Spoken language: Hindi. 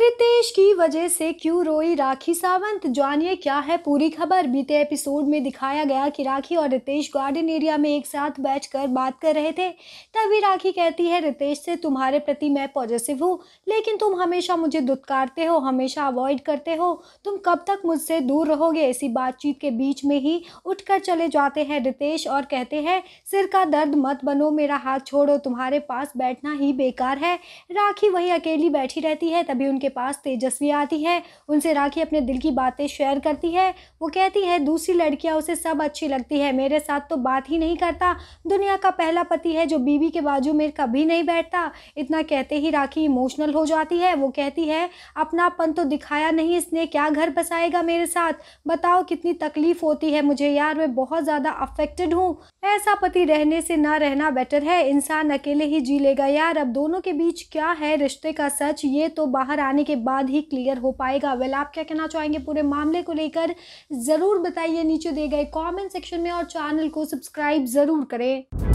रितेश की वजह से क्यों रोई राखी सावंत जानिए क्या है पूरी खबर बीते एपिसोड में दिखाया गया कि राखी और रितेश गार्डन एरिया में एक साथ बैठकर बात कर रहे थे तभी राखी कहती है रितेश से तुम्हारे प्रति मैं पॉजिटिव हूँ लेकिन तुम हमेशा मुझे दुत्कारते हो हमेशा अवॉइड करते हो तुम कब तक मुझसे दूर रहोगे इसी बातचीत के बीच में ही उठ चले जाते हैं रितेश और कहते हैं सिर का दर्द मत बनो मेरा हाथ छोड़ो तुम्हारे पास बैठना ही बेकार है राखी वही अकेली बैठी रहती है तभी उनके पास तेजस्वी आती है उनसे राखी अपने दिल की बातें शेयर करती है वो कहती है दूसरी लड़कियां उसे सब अच्छी लगती है मेरे साथ तो बात ही नहीं करता दुनिया का पहला पति है जो बीवी के बाजू में कभी नहीं बैठता इतना कहते ही राखी इमोशनल हो जाती है वो कहती है अपनापन तो दिखाया नहीं इसने क्या घर बसाएगा मेरे साथ बताओ कितनी तकलीफ़ होती है मुझे यार मैं बहुत ज़्यादा अफेक्टेड हूँ ऐसा पति रहने से ना रहना बेटर है इंसान अकेले ही जी लेगा यार अब दोनों के बीच क्या है रिश्ते का सच ये तो बाहर आ जाने के बाद ही क्लियर हो पाएगा वेल आप क्या कहना चाहेंगे पूरे मामले को लेकर ज़रूर बताइए नीचे दिए गए कॉमेंट सेक्शन में और चैनल को सब्सक्राइब ज़रूर करें